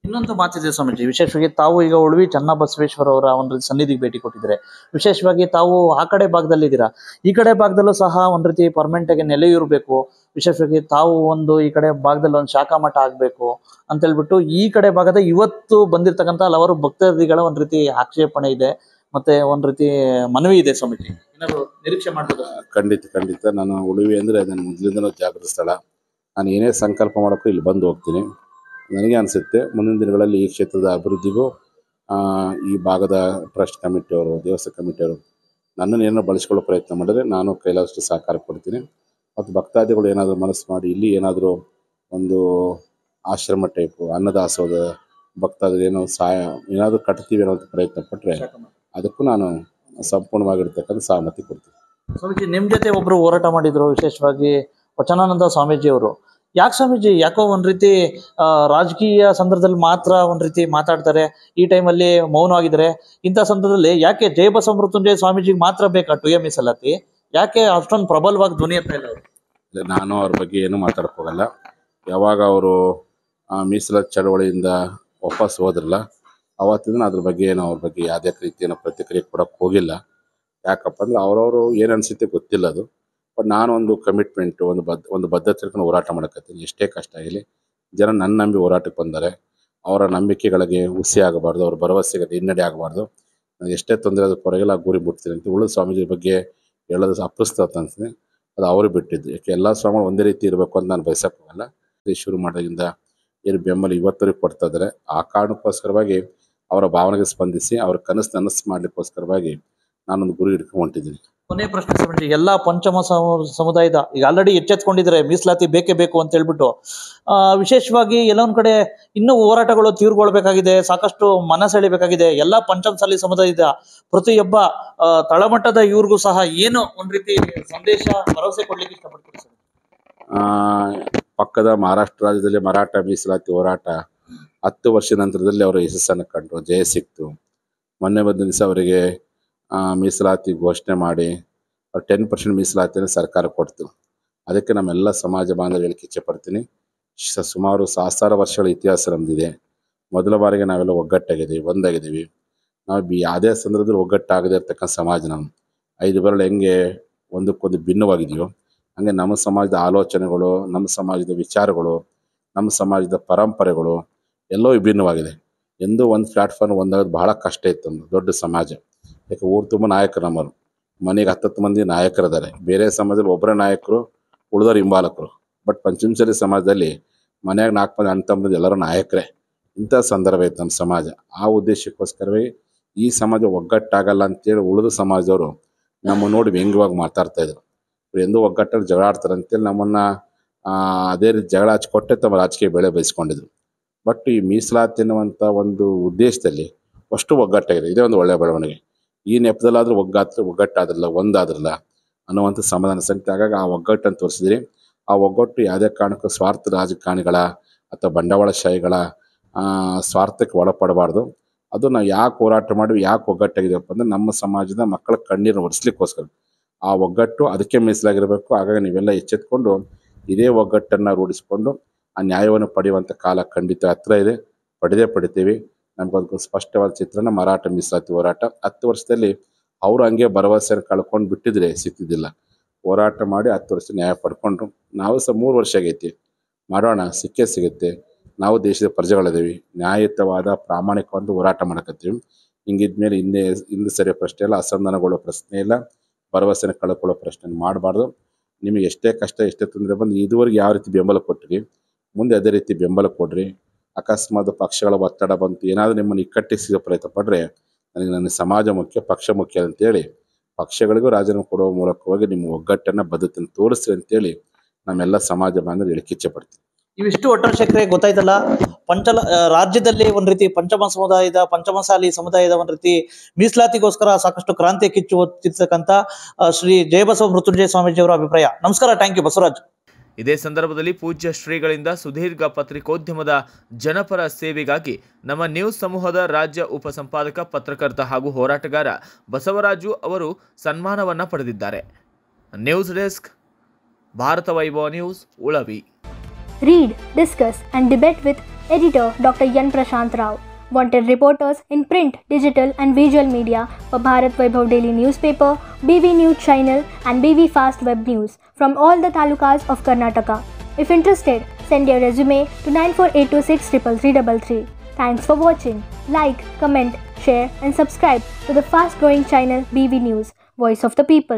ಇನ್ನೊಂದು ಮಾತಿದೆ ಸ್ವಾಮೀಜಿ ವಿಶೇಷವಾಗಿ ತಾವು ಈಗ ಉಳುವಿ ಚನ್ನಬಸವೇಶ್ವರ ಅವರ ಒಂದು ಸನ್ನಿಧಿಗೆ ಭೇಟಿ ಕೊಟ್ಟಿದ್ರೆ ವಿಶೇಷವಾಗಿ ತಾವು ಆ ಕಡೆ ಭಾಗದಲ್ಲಿ ಇದ್ದೀರಾ ಈ ಕಡೆ ಭಾಗದಲ್ಲೂ ಸಹ ಒಂದ್ ರೀತಿ ಪರ್ಮನೆಂಟ್ ಆಗಿ ಇರಬೇಕು ವಿಶೇಷವಾಗಿ ತಾವು ಒಂದು ಈ ಕಡೆ ಭಾಗದಲ್ಲಿ ಒಂದು ಶಾಖಾ ಮಠ ಆಗ್ಬೇಕು ಅಂತ ಹೇಳ್ಬಿಟ್ಟು ಈ ಕಡೆ ಭಾಗದ ಇವತ್ತು ಬಂದಿರತಕ್ಕಂತ ಹಲವಾರು ಭಕ್ತಾದಿಗಳ ಒಂದ್ ರೀತಿ ಆಕ್ಷೇಪಣೆ ಇದೆ ಮತ್ತೆ ಒಂದ್ ರೀತಿ ಮನವಿ ಇದೆ ಸ್ವಾಮೀಜಿ ಏನಾದ್ರು ನಿರೀಕ್ಷೆ ಮಾಡಬೇಕು ಖಂಡಿತ ಖಂಡಿತ ನಾನು ಉಳುವಿ ಅಂದ್ರೆ ನಾನು ಮೊದಲಿಂದ ಜಾಗೃತ ಸ್ಥಳ ನಾನು ಏನೇ ಸಂಕಲ್ಪ ಮಾಡಕ್ಕೂ ಇಲ್ಲಿ ಬಂದು ಹೋಗ್ತೀನಿ ನನಗೆ ಅನಿಸುತ್ತೆ ಮುಂದಿನ ದಿನಗಳಲ್ಲಿ ಈ ಕ್ಷೇತ್ರದ ಅಭಿವೃದ್ಧಿಗೂ ಈ ಭಾಗದ ಟ್ರಸ್ಟ್ ಕಮಿಟಿಯವರು ದೇವಸ್ಥಾನ ಕಮಿಟಿಯವರು ನನ್ನನ್ನು ಏನೋ ಬಳಸ್ಕೊಳ್ಳೋ ಪ್ರಯತ್ನ ಮಾಡಿದ್ರೆ ನಾನು ಕೈಲಾದಷ್ಟು ಸಹಕಾರ ಕೊಡ್ತೀನಿ ಮತ್ತು ಭಕ್ತಾದಿಗಳು ಏನಾದರೂ ಮನಸ್ಸು ಮಾಡಿ ಇಲ್ಲಿ ಏನಾದರೂ ಒಂದು ಆಶ್ರಮ ಟೈಪು ಅನ್ನದಾಸೋದ ಭಕ್ತಾದಿಗಳು ಏನೋ ಸಹಾಯ ಏನಾದರೂ ಕಟ್ತೀವಿ ಅನ್ನೋದು ಪ್ರಯತ್ನ ಪಟ್ಟರೆ ಅದಕ್ಕೂ ನಾನು ಸಂಪೂರ್ಣವಾಗಿರ್ತಕ್ಕಂಥ ಸಹಮತಿ ಕೊಡ್ತೀನಿ ಸ್ವಾಮೀಜಿ ನಿಮ್ಮ ಜೊತೆ ಒಬ್ಬರು ಹೋರಾಟ ಮಾಡಿದರು ವಿಶೇಷವಾಗಿ ವಚನಾನಂದ ಸ್ವಾಮೀಜಿಯವರು ಯಾಕೆ ಸ್ವಾಮೀಜಿ ಯಾಕೋ ಒಂದ್ ರೀತಿ ರಾಜಕೀಯ ಸಂದರ್ಭದಲ್ಲಿ ಮಾತ್ರ ಒಂದ್ ರೀತಿ ಮಾತಾಡ್ತಾರೆ ಈ ಟೈಮ್ ಮೌನ ಆಗಿದ್ರೆ ಇಂಥ ಸಂದರ್ಭದಲ್ಲಿ ಯಾಕೆ ಜಯಬಸ ಮೃತ್ಯುಂಜಯ ಸ್ವಾಮೀಜಿಗೆ ಮಾತ್ರ ಬೇಕಾ ಟು ಎಂ ಮೀಸಲಾತಿ ಯಾಕೆ ಅಷ್ಟೊಂದು ಪ್ರಬಲವಾಗಿ ಧ್ವನಿ ಅಂತ ಇಲ್ಲ ಅವರು ನಾನು ಅವ್ರ ಬಗ್ಗೆ ಏನು ಮಾತಾಡಕ್ ಹೋಗಲ್ಲ ಯಾವಾಗ ಅವರು ಮೀಸಲಾತಿ ಚಳವಳಿಯಿಂದ ವಾಪಸ್ ಹೋದ್ರಲ್ಲ ಅವತ್ತಿನ ಅದ್ರ ಬಗ್ಗೆ ಏನು ಅವ್ರ ಬಗ್ಗೆ ಯಾವುದೇ ರೀತಿಯ ಪ್ರತಿಕ್ರಿಯೆ ಕೊಡಕ್ಕೆ ಹೋಗಿಲ್ಲ ಯಾಕಪ್ಪ ಅಂದ್ರೆ ಅವ್ರವ್ರು ಏನು ಅನ್ಸುತ್ತೆ ಗೊತ್ತಿಲ್ಲ ಅದು ಬಟ್ ನಾನೊಂದು ಕಮಿಟ್ಮೆಂಟು ಒಂದು ಬದ್ ಒಂದು ಬದ್ಧತೆ ಹೋರಾಟ ಮಾಡಕತ್ತೀನಿ ಎಷ್ಟೇ ಕಷ್ಟ ಆಗಲಿ ಜನ ನನ್ನ ನಂಬಿ ಹೋರಾಟಕ್ಕೆ ಬಂದರೆ ಅವರ ನಂಬಿಕೆಗಳಿಗೆ ಹುಸಿ ಆಗಬಾರ್ದು ಅವ್ರ ಭರವಸೆಗೆ ಹಿನ್ನಡೆ ಆಗಬಾರ್ದು ನಾನು ಎಷ್ಟೇ ತೊಂದರೆ ಅದು ಪರವಾಗಿಲ್ಲ ಗುರಿ ಬಿಡ್ತೀನಿ ಅಂತ ಉಳಿದ ಸ್ವಾಮೀಜಿ ಬಗ್ಗೆ ಹೇಳೋದು ಅಪ್ಪಿಸ್ತಾ ಅನ್ಸ್ತೀನಿ ಅದು ಅವರು ಬಿಟ್ಟಿದ್ದು ಯಾಕೆ ಎಲ್ಲ ಸ್ವಾಮಿಗಳು ಒಂದೇ ರೀತಿ ಇರಬೇಕು ಅಂತ ನಾನು ಬಯಸೋಕ್ಕಾಗಲ್ಲ ಶುರು ಮಾಡೋದ್ರಿಂದ ಏನು ಬೆಂಬಲ ಇವತ್ತರಿಗೆ ಕೊಡ್ತಾ ಇದ್ದಾರೆ ಆ ಕಾರಣಕ್ಕೋಸ್ಕರವಾಗಿ ಅವರ ಭಾವನೆಗೆ ಸ್ಪಂದಿಸಿ ಅವ್ರ ಕನಸು ನನಸು ಮಾಡಲಿಕ್ಕೋಸ್ಕರವಾಗಿ ನಾನೊಂದು ಗುರಿ ಹಿಡ್ಕೊಂಡಿದ್ದೀನಿ ಕೊನೆ ಪ್ರಶ್ನೆ ಸ್ವಾಮೀಜಿ ಎಲ್ಲ ಪಂಚಮ ಸಮುದಾಯದ ಈಗ ಆಲ್ರೆಡಿ ಎಚ್ಚೆತ್ಕೊಂಡಿದ್ದಾರೆ ಮೀಸಲಾತಿ ಬೇಕೇ ಬೇಕು ಅಂತ ಹೇಳ್ಬಿಟ್ಟು ವಿಶೇಷವಾಗಿ ಎಲ್ಲೊಂದ್ ಕಡೆ ಇನ್ನೂ ಹೋರಾಟಗಳು ತೀರ್ಗೊಳ್ಬೇಕಾಗಿದೆ ಸಾಕಷ್ಟು ಮನಸೆಳಿಬೇಕಾಗಿದೆ ಎಲ್ಲಾ ಪಂಚಮಸಾಲಿ ಸಮುದಾಯದ ಪ್ರತಿಯೊಬ್ಬ ತಳಮಟ್ಟದ ಇವ್ರಿಗೂ ಸಹ ಏನು ಒಂದ್ ರೀತಿ ಸಂದೇಶ ಭರವಸೆ ಕೊಡ್ಲಿಕ್ಕೆ ಇಷ್ಟಪಡ್ತೀರಿ ಸರ್ ಪಕ್ಕದ ಮಹಾರಾಷ್ಟ್ರ ರಾಜ್ಯದಲ್ಲಿ ಮರಾಠ ಮೀಸಲಾತಿ ಹೋರಾಟ ಹತ್ತು ವರ್ಷದ ನಂತರದಲ್ಲಿ ಅವರ ಯಶಸ್ಸನ್ನು ಕಂಡು ಜಯ ಸಿಕ್ತು ಮೊನ್ನೆ ಬಂದ ದಿವಸ ಅವರಿಗೆ ಮೀಸಲಾತಿ ಘೋಷಣೆ ಮಾಡಿ ಟೆನ್ ಪರ್ಸೆಂಟ್ ಮೀಸಲಾತಿಯನ್ನು ಸರ್ಕಾರ ಕೊಡ್ತು ಅದಕ್ಕೆ ನಮ್ಮೆಲ್ಲ ಸಮಾಜ ಬಾಂಧವ್ಯಕ್ಕೆ ಇಚ್ಛೆಪಡ್ತೀನಿ ಸುಮಾರು ಸಹಸ್ರಾರು ವರ್ಷಗಳ ಇತಿಹಾಸ ನಮ್ದಿದೆ ಮೊದಲ ಬಾರಿಗೆ ನಾವೆಲ್ಲ ಒಗ್ಗಟ್ಟಾಗಿದ್ದೀವಿ ಒಂದಾಗಿದ್ದೀವಿ ನಾವು ಬಿ ಯಾವುದೇ ಸಂದರ್ಭದಲ್ಲಿ ಒಗ್ಗಟ್ಟಾಗದೇ ಇರ್ತಕ್ಕಂಥ ಸಮಾಜ ನಮ್ಮ ಐದು ಬರಲ ಹೆಂಗೆ ಒಂದಕ್ಕೊಂದು ಭಿನ್ನವಾಗಿದೆಯೋ ಹಂಗೆ ನಮ್ಮ ಸಮಾಜದ ಆಲೋಚನೆಗಳು ನಮ್ಮ ಸಮಾಜದ ವಿಚಾರಗಳು ನಮ್ಮ ಸಮಾಜದ ಪರಂಪರೆಗಳು ಎಲ್ಲೋ ವಿಭಿನ್ನವಾಗಿದೆ ಎಂದೂ ಒಂದು ಪ್ಲಾಟ್ಫಾರ್ಮ್ ಒಂದಾಗೋದು ಬಹಳ ಕಷ್ಟ ಇತ್ತು ದೊಡ್ಡ ಸಮಾಜ ಯಾಕೆ ಊರು ತುಂಬ ನಾಯಕರು ನಮ್ಮವರು ಮನೆಗೆ ಹತ್ತತ್ತು ಮಂದಿ ನಾಯಕರಿದ್ದಾರೆ ಬೇರೆ ಸಮಾಜದಲ್ಲಿ ಒಬ್ಬರೇ ನಾಯಕರು ಉಳಿದವ್ರು ಹಿಂಬಾಲಕರು ಬಟ್ ಪಂಚಮಸಾಲಿ ಸಮಾಜದಲ್ಲಿ ಮನೆಯಾಗ ನಾಲ್ಕು ಮಂದಿ ಅಣ್ಣ ಎಲ್ಲರೂ ನಾಯಕರೇ ಇಂಥ ಸಂದರ್ಭ ಇತ್ತು ನಮ್ಮ ಸಮಾಜ ಆ ಉದ್ದೇಶಕ್ಕೋಸ್ಕರವೇ ಈ ಸಮಾಜ ಒಗ್ಗಟ್ಟಾಗಲ್ಲ ಅಂತೇಳಿ ಉಳಿದ ಸಮಾಜದವರು ನಮ್ಮನ್ನು ನೋಡಿ ವ್ಯಂಗ್ಯವಾಗಿ ಇದ್ರು ಇವ್ರು ಎಂದೂ ಒಗ್ಗಟ್ಟಲ್ಲಿ ಜಗಳ ಆಡ್ತಾರೆ ಅಂತೇಳಿ ನಮ್ಮನ್ನು ಅದೇ ರೀತಿ ಜಗಳ ಹಚ್ಕೊಟ್ಟೆ ತಮ್ಮ ರಾಜಕೀಯ ಬೆಳೆ ಬಯಸ್ಕೊಂಡಿದ್ರು ಬಟ್ ಈ ಮೀಸಲಾತಿ ಅನ್ನುವಂಥ ಒಂದು ಉದ್ದೇಶದಲ್ಲಿ ಅಷ್ಟು ಒಗ್ಗಟ್ಟಾಗಿದೆ ಇದೇ ಒಂದು ಒಳ್ಳೆಯ ಬೆಳವಣಿಗೆ ಈ ನೆಪದಲ್ಲಾದ್ರೂ ಒಗ್ಗಾತ್ರ ಒಗ್ಗಟ್ಟಾದ್ರಲ್ಲ ಒಂದಾದ್ರಲ್ಲ ಅನ್ನುವಂಥ ಸಮಾಧಾನ ಸಂಗತಿ ಹಾಗಾಗಿ ಆ ಒಗ್ಗಟ್ಟನ್ನು ತೋರಿಸಿದ್ರಿ ಆ ಒಗ್ಗಟ್ಟು ಯಾವುದೇ ಕಾರಣಕ್ಕೂ ಸ್ವಾರ್ಥ ರಾಜಕಾರಣಿಗಳ ಅಥವಾ ಬಂಡವಾಳಶಾಹಿಗಳ ಸ್ವಾರ್ಥಕ್ಕೆ ಒಳಪಡಬಾರ್ದು ಅದು ನಾವು ಯಾಕೆ ಹೋರಾಟ ಮಾಡಿ ಯಾಕೆ ಒಗ್ಗಟ್ಟಾಗಿದ್ದೀವಪ್ಪ ಅಂದರೆ ನಮ್ಮ ಸಮಾಜದ ಮಕ್ಕಳ ಕಣ್ಣೀರು ಒರೆಸ್ಲಿಕ್ಕೋಸ್ಕರ ಆ ಒಗ್ಗಟ್ಟು ಅದಕ್ಕೆ ಮೀಸಲಾಗಿರಬೇಕು ಹಾಗಾಗಿ ನೀವೆಲ್ಲ ಎಚ್ಚೆತ್ಕೊಂಡು ಇದೇ ಒಗ್ಗಟ್ಟನ್ನು ರೂಢಿಸಿಕೊಂಡು ಆ ನ್ಯಾಯವನ್ನು ಪಡೆಯುವಂಥ ಕಾಲ ಖಂಡಿತ ಹತ್ರ ಇದೆ ಪಡೆದೇ ಪಡಿತೀವಿ ನಮಗೊಂದು ಸ್ಪಷ್ಟವಾದ ಚಿತ್ರನ ಮರಾಠ ಮೀಸಲಾತಿ ಹೋರಾಟ ಹತ್ತು ವರ್ಷದಲ್ಲಿ ಅವರು ಹಂಗೆ ಭರವಸೆಯನ್ನು ಕಳ್ಕೊಂಡು ಬಿಟ್ಟಿದ್ರೆ ಸಿಕ್ಕಿದ್ದಿಲ್ಲ ಹೋರಾಟ ಮಾಡಿ ಹತ್ತು ವರ್ಷ ನ್ಯಾಯ ಪಡ್ಕೊಂಡ್ರು ನಾವು ಸಹ ಮೂರು ವರ್ಷ ಆಗೈತಿ ಮಾಡೋಣ ಸಿಕ್ಕೇ ಸಿಗುತ್ತೆ ನಾವು ದೇಶದ ಪ್ರಜೆಗಳಿದ್ದೀವಿ ನ್ಯಾಯಯುತವಾದ ಪ್ರಾಮಾಣಿಕವಾದ ಹೋರಾಟ ಮಾಡಕತ್ತೀವಿ ಹಿಂಗಿದ್ಮೇಲೆ ಹಿಂದೆ ಹಿಂದೆ ಸರಿಯೋ ಪ್ರಶ್ನೆ ಇಲ್ಲ ಅಸಮಾಧಾನಗೊಳ್ಳೋ ಪ್ರಶ್ನೆ ಇಲ್ಲ ಭರವಸೆನ ಕಳ್ಕೊಳ್ಳೋ ಪ್ರಶ್ನೆ ಮಾಡಬಾರ್ದು ನಿಮಗೆ ಎಷ್ಟೇ ಕಷ್ಟ ಎಷ್ಟೇ ತೊಂದರೆ ಬಂದು ಇದುವರೆಗೆ ಯಾವ ರೀತಿ ಬೆಂಬಲ ಕೊಟ್ಟಿರಿ ಮುಂದೆ ಅದೇ ರೀತಿ ಬೆಂಬಲ ಕೊಡ್ರಿ ಅಕಸ್ಮಾತ್ ಪಕ್ಷಗಳ ಒತ್ತಡ ಬಂತು ಏನಾದರೂ ನಿಮ್ಮನ್ನು ಇಕ್ಕಟ್ಟಿಸಿದ ಪ್ರಯತ್ನ ಪಡ್ರೆ ನನಗೆ ನನ್ನ ಸಮಾಜ ಮುಖ್ಯ ಪಕ್ಷ ಮುಖ್ಯ ಅಂತೇಳಿ ಪಕ್ಷಗಳಿಗೂ ರಾಜೀನಾಮೆ ಕೊಡುವ ಮೂಲಕವಾಗಿ ನಿಮ್ಮ ಒಗ್ಗಟ್ಟನ್ನ ಬದ್ಧತೆಯನ್ನು ತೋರಿಸ್ರಿ ಅಂತೇಳಿ ನಮ್ಮೆಲ್ಲ ಸಮಾಜ ಬಾಂಧವರು ಕಿಚ್ಚೆ ಪಡ್ತೀವಿ ಇವಿಷ್ಟು ಒಟ್ಟರ್ಶೇಖರೆ ಗೊತ್ತಾಯ್ತಲ್ಲ ಪಂಚಲ ರಾಜ್ಯದಲ್ಲಿ ಒಂದ್ ರೀತಿ ಪಂಚಮ ಸಮುದಾಯದ ಪಂಚಮಸಾಲಿ ಸಮುದಾಯದ ಒಂದ್ ರೀತಿ ಮೀಸಲಾತಿಗೋಸ್ಕರ ಸಾಕಷ್ಟು ಕ್ರಾಂತಿ ಕಿಚ್ಚು ಹೊತ್ತಿರ್ತಕ್ಕಂಥ ಶ್ರೀ ಜಯಬಸವ ಮೃತ್ಯುಂಜಯ ಅವರ ಅಭಿಪ್ರಾಯ ನಮಸ್ಕಾರ ಥ್ಯಾಂಕ್ ಯು ಬಸವರಾಜ್ ಇದೇ ಸಂದರ್ಭದಲ್ಲಿ ಪೂಜ್ಯ ಶ್ರೀಗಳಿಂದ ಸುದೀರ್ಘ ಪತ್ರಿಕೋದ್ಯಮದ ಜನಪರ ಸೇವೆಗಾಗಿ ನಮ್ಮ ನ್ಯೂಸ್ ಸಮೂಹದ ರಾಜ್ಯ ಉಪಸಂಪಾದಕ ಪತ್ರಕರ್ತ ಹಾಗೂ ಹೋರಾಟಗಾರ ಬಸವರಾಜು ಅವರು ಸನ್ಮಾನವನ್ನು ಪಡೆದಿದ್ದಾರೆ news desk Bharata Vaibhava news Ulavi read discuss and debate with editor doctor N Prashant Rao wanted reporters in print, digital media Bharat Vaibhav daily newspaper B V news News channel B V fast web news from all the talukas of Karnataka. If interested, send your resume to 948263333. Thanks for watching. Like, comment, share and subscribe to the fast growing channel BV News, Voice of the People.